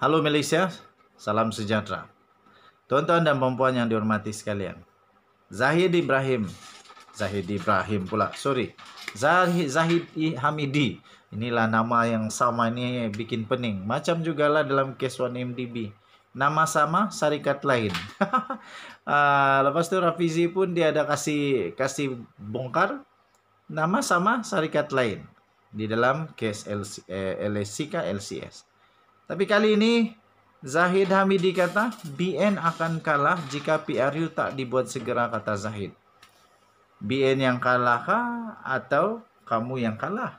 Halo Malaysia, salam sejahtera. Tuan-tuan dan perempuan yang dihormati sekalian. Zahid Ibrahim, Zahid Ibrahim pula, sorry. Zahid, Zahid Hamidi, inilah nama yang sama ini bikin pening. Macam jugalah dalam kes 1MDB. Nama sama, syarikat lain. uh, lepas tu Rafizi pun dia ada kasih kasih bongkar. Nama sama, syarikat lain. Di dalam kes LC, eh, LSC LCS. Tapi kali ini Zahid Hamidi kata BN akan kalah jika PRU tak dibuat segera kata Zahid. BN yang kalah kah atau kamu yang kalah?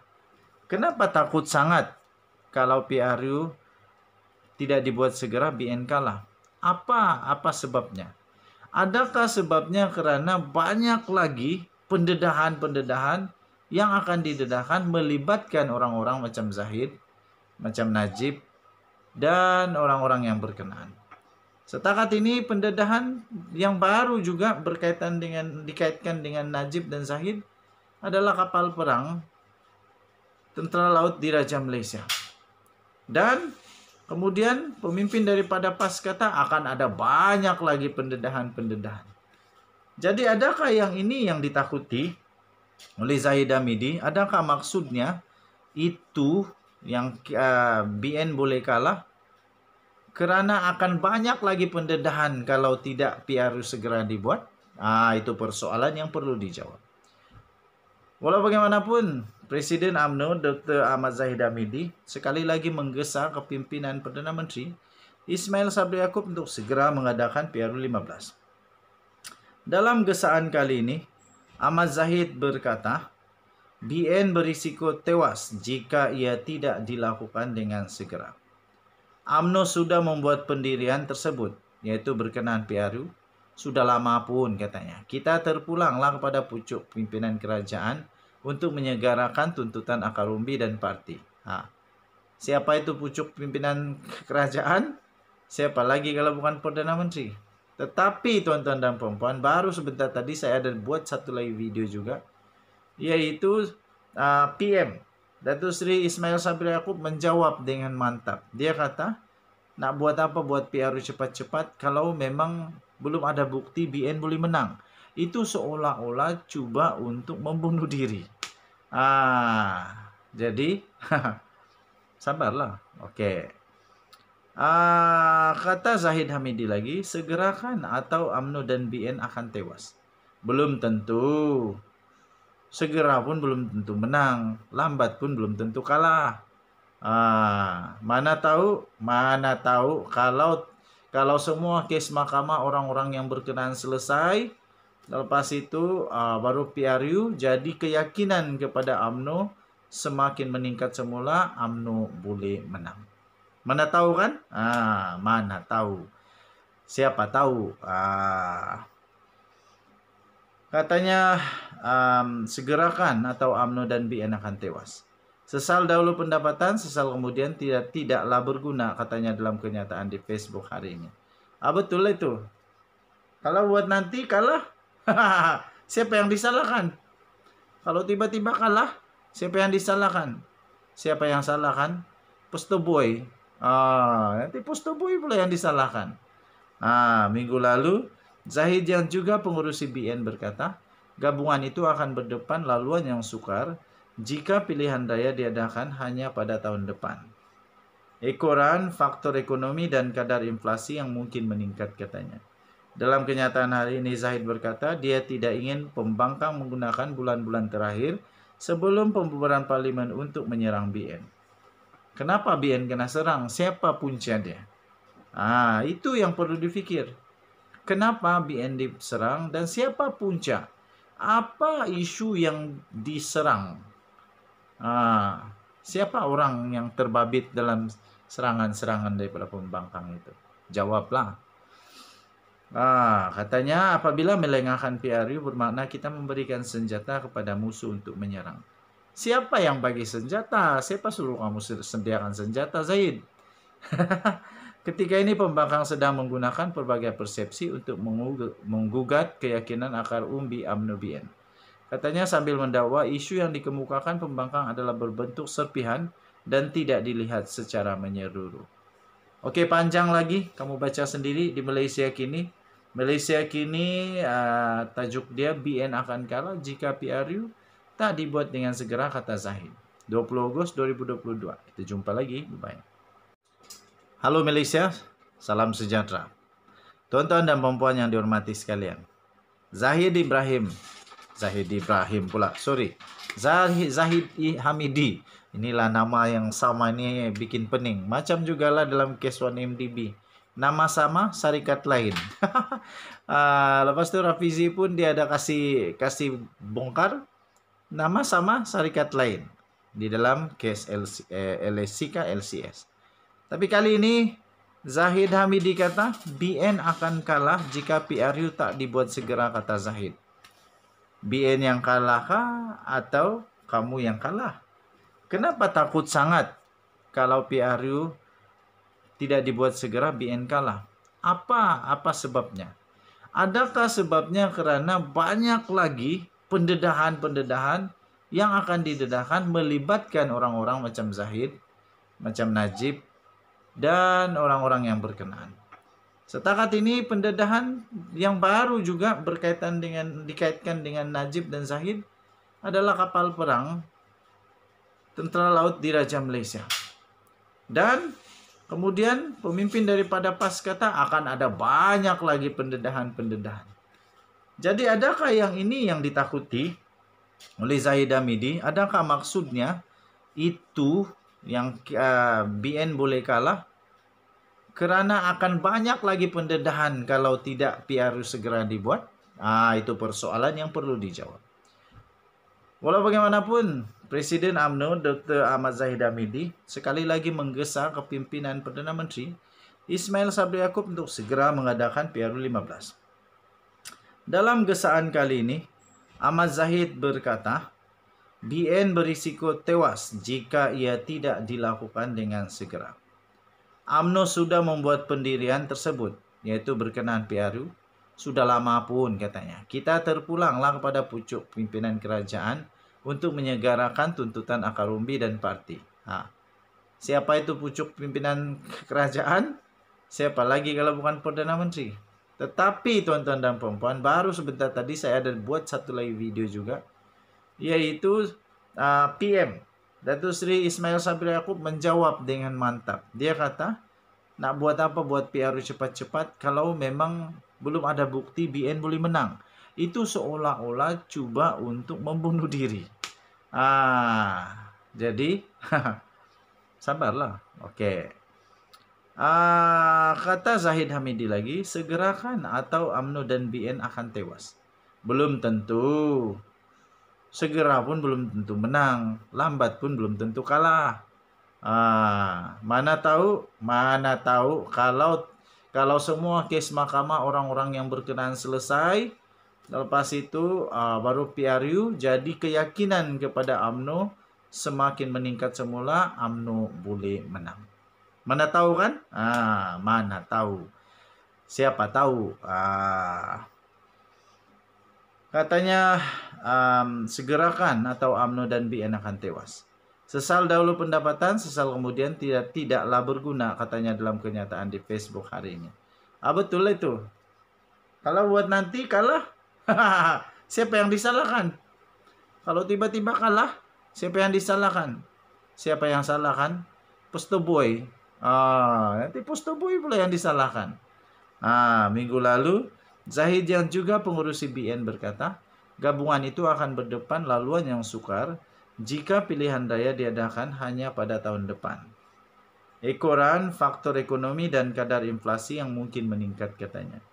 Kenapa takut sangat kalau PRU tidak dibuat segera BN kalah? Apa apa sebabnya? Adakah sebabnya karena banyak lagi pendedahan-pendedahan yang akan didedahkan melibatkan orang-orang macam Zahid, macam Najib, dan orang-orang yang berkenan. Setakat ini pendedahan yang baru juga berkaitan dengan dikaitkan dengan Najib dan Zahid adalah kapal perang tentara laut di Raja Malaysia. Dan kemudian pemimpin daripada Paskata akan ada banyak lagi pendedahan-pendedahan. Jadi adakah yang ini yang ditakuti oleh Zahid Amidi? Adakah maksudnya itu yang uh, BN boleh kalah kerana akan banyak lagi pendedahan kalau tidak PRU segera dibuat? Ah itu persoalan yang perlu dijawab. Walau bagaimanapun, Presiden AMNO Dr. Ahmad Zahid Hamidi sekali lagi menggesa kepimpinan Perdana Menteri Ismail Sabri Yaakob untuk segera mengadakan PRU 15. Dalam gesaan kali ini, Ahmad Zahid berkata, BN berisiko tewas jika ia tidak dilakukan dengan segera. AMNO sudah membuat pendirian tersebut, yaitu berkenaan PRU, sudah lama pun katanya. Kita terpulanglah kepada pucuk pimpinan kerajaan untuk menyegarakan tuntutan akar umbi dan parti. Ha. Siapa itu pucuk pimpinan kerajaan? Siapa lagi kalau bukan Perdana Menteri? Tetapi tuan-tuan dan perempuan, baru sebentar tadi saya ada buat satu lagi video juga yaitu uh, PM Datu Sri Ismail Sabri Yaakob menjawab dengan mantap. Dia kata, nak buat apa buat PR cepat-cepat kalau memang belum ada bukti BN boleh menang. Itu seolah-olah coba untuk membunuh diri. Ah, jadi sabarlah. Oke. Okay. Ah, kata Zahid Hamidi lagi, segerakan atau AMNO dan BN akan tewas. Belum tentu segera pun belum tentu menang, lambat pun belum tentu kalah. Ah, mana tahu, mana tahu kalau kalau semua case mahkamah orang-orang yang berkenan selesai, lepas itu uh, baru PRU jadi keyakinan kepada AMNO semakin meningkat semula AMNO boleh menang. Mana tahu kan? Ah, mana tahu. Siapa tahu? Ah. Katanya um, segerakan atau AMNO dan BN akan tewas. Sesal dahulu pendapatan, sesal kemudian tidak tidaklah berguna katanya dalam kenyataan di Facebook hari ini. Ah betul itu. Kalau buat nanti kalah, siapa yang disalahkan? Kalau tiba-tiba kalah, siapa yang disalahkan? Siapa yang salahkan? Posto boy. Ah, nanti posto boy pula yang disalahkan. Ah, minggu lalu Zahid yang juga pengurus CBN berkata, Gabungan itu akan berdepan laluan yang sukar jika pilihan raya diadakan hanya pada tahun depan. Ekoran, faktor ekonomi, dan kadar inflasi yang mungkin meningkat katanya. Dalam kenyataan hari ini, Zahid berkata dia tidak ingin pembangkang menggunakan bulan-bulan terakhir sebelum pembubaran parlimen untuk menyerang BN. Kenapa BN kena serang? Siapa dia? Ah, itu yang perlu difikir. Kenapa BN diserang dan siapa puncak? apa isu yang diserang? Ah, siapa orang yang terbabit dalam serangan-serangan daripada pembangkang itu? Jawablah. Ah, katanya apabila melengahkan PRU bermakna kita memberikan senjata kepada musuh untuk menyerang. Siapa yang bagi senjata? Siapa suruh kamu sediakan senjata, Zaid? Ketika ini pembangkang sedang menggunakan berbagai persepsi untuk menggugat keyakinan akar umbi amnubian. Katanya sambil mendakwa isu yang dikemukakan pembangkang adalah berbentuk serpihan dan tidak dilihat secara menyeluruh. Oke panjang lagi, kamu baca sendiri di Malaysia kini. Malaysia kini uh, tajuk dia BN akan kalah jika PRU tak dibuat dengan segera kata Zahid. 20 Agustus 2022. Kita jumpa lagi. Bye. Halo Malaysia, salam sejahtera. Tuan-tuan dan perempuan yang dihormati sekalian. Zahid Ibrahim, Zahid Ibrahim pula, sorry. Zahid, Zahid Hamidi, inilah nama yang sama ini bikin pening. Macam jugalah dalam kes 1MDB. Nama sama, syarikat lain. uh, lepas tu Rafizi pun dia ada kasih kasih bongkar. Nama sama, syarikat lain. Di dalam kes LC, eh, LSC LCS. Tapi kali ini Zahid Hamidi kata BN akan kalah jika PRU tak dibuat segera kata Zahid. BN yang kalah kah atau kamu yang kalah? Kenapa takut sangat kalau PRU tidak dibuat segera BN kalah? Apa apa sebabnya? Adakah sebabnya karena banyak lagi pendedahan-pendedahan yang akan didedahkan melibatkan orang-orang macam Zahid, macam Najib, dan orang-orang yang berkenan. Setakat ini pendedahan yang baru juga berkaitan dengan dikaitkan dengan Najib dan Zahid adalah kapal perang tentara laut di Raja Malaysia. Dan kemudian pemimpin daripada Paskata akan ada banyak lagi pendedahan-pendedahan. Jadi adakah yang ini yang ditakuti oleh Zahid Amidi? Adakah maksudnya itu yang uh, BN boleh kalah kerana akan banyak lagi pendedahan kalau tidak PRU segera dibuat? Ah itu persoalan yang perlu dijawab. Walau bagaimanapun, Presiden AMNO Dr. Ahmad Zahid Hamidi sekali lagi menggesa kepimpinan Perdana Menteri Ismail Sabri Yaakob untuk segera mengadakan PRU 15. Dalam gesaan kali ini, Ahmad Zahid berkata, BN berisiko tewas jika ia tidak dilakukan dengan segera. AMNO sudah membuat pendirian tersebut, yaitu berkenaan PRU, sudah lama pun katanya. Kita terpulanglah kepada pucuk pimpinan kerajaan untuk menyegarakan tuntutan Akarumbi dan parti. Nah, siapa itu pucuk pimpinan kerajaan? Siapa lagi kalau bukan Perdana Menteri? Tetapi tuan-tuan dan perempuan, baru sebentar tadi saya ada buat satu lagi video juga yaitu uh, PM Datu Sri Ismail Sabri Yaakob menjawab dengan mantap. Dia kata, nak buat apa buat PR cepat-cepat kalau memang belum ada bukti BN boleh menang. Itu seolah-olah coba untuk membunuh diri. Ah, jadi sabarlah. Oke. Okay. Ah, kata Zahid Hamidi lagi, segerakan atau AMNO dan BN akan tewas. Belum tentu segera pun belum tentu menang, lambat pun belum tentu kalah. Ah, mana tahu, mana tahu kalau kalau semua case mahkamah orang-orang yang berkenaan selesai, lepas itu uh, baru PRU jadi keyakinan kepada AMNO semakin meningkat semula AMNO boleh menang. Mana tahu kan? Ah, mana tahu. Siapa tahu? Ah, Katanya, um, segerakan atau AMNO dan BN akan tewas. Sesal dahulu pendapatan, sesal kemudian tidak tidaklah berguna katanya dalam kenyataan di Facebook hari ini. Ah betul itu. Kalau buat nanti kalah, siapa yang disalahkan? Kalau tiba-tiba kalah, siapa yang disalahkan? Siapa yang salahkan? Posto boy. Ah, nanti posto boy pula yang disalahkan. Ah, minggu lalu Zahid yang juga pengurus CBN berkata, gabungan itu akan berdepan laluan yang sukar jika pilihan raya diadakan hanya pada tahun depan. Ekoran, faktor ekonomi, dan kadar inflasi yang mungkin meningkat katanya.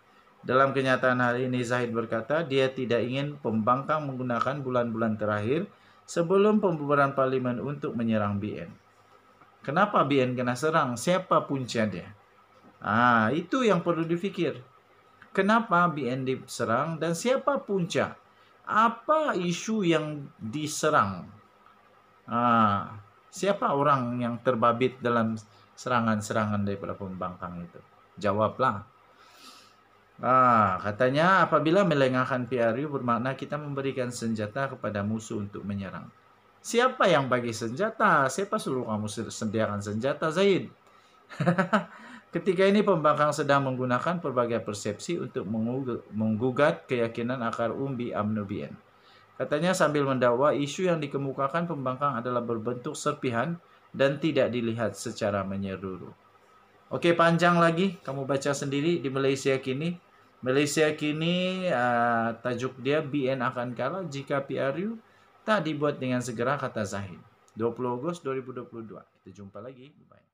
Dalam kenyataan hari ini, Zahid berkata dia tidak ingin pembangkang menggunakan bulan-bulan terakhir sebelum pembubaran parlimen untuk menyerang BN. Kenapa BN kena serang? Siapa puncanya? Ah, itu yang perlu difikir. Kenapa BND serang dan siapa puncak? Apa isu yang diserang? Ah, siapa orang yang terbabit dalam serangan-serangan daripada pembangkang itu? Jawablah. Ah, katanya apabila melengahkan PRU bermakna kita memberikan senjata kepada musuh untuk menyerang. Siapa yang bagi senjata? Siapa suruh kamu sediakan senjata, Zaid? Ketika ini pembangkang sedang menggunakan berbagai persepsi untuk menggugat keyakinan akar umbi amnubien. Katanya sambil mendakwa isu yang dikemukakan pembangkang adalah berbentuk serpihan dan tidak dilihat secara menyeluruh. Oke panjang lagi, kamu baca sendiri di Malaysia kini. Malaysia kini uh, tajuk dia BN akan kalah jika PRU tak dibuat dengan segera kata Zahid. 20 Agustus 2022. Kita jumpa lagi. Bye.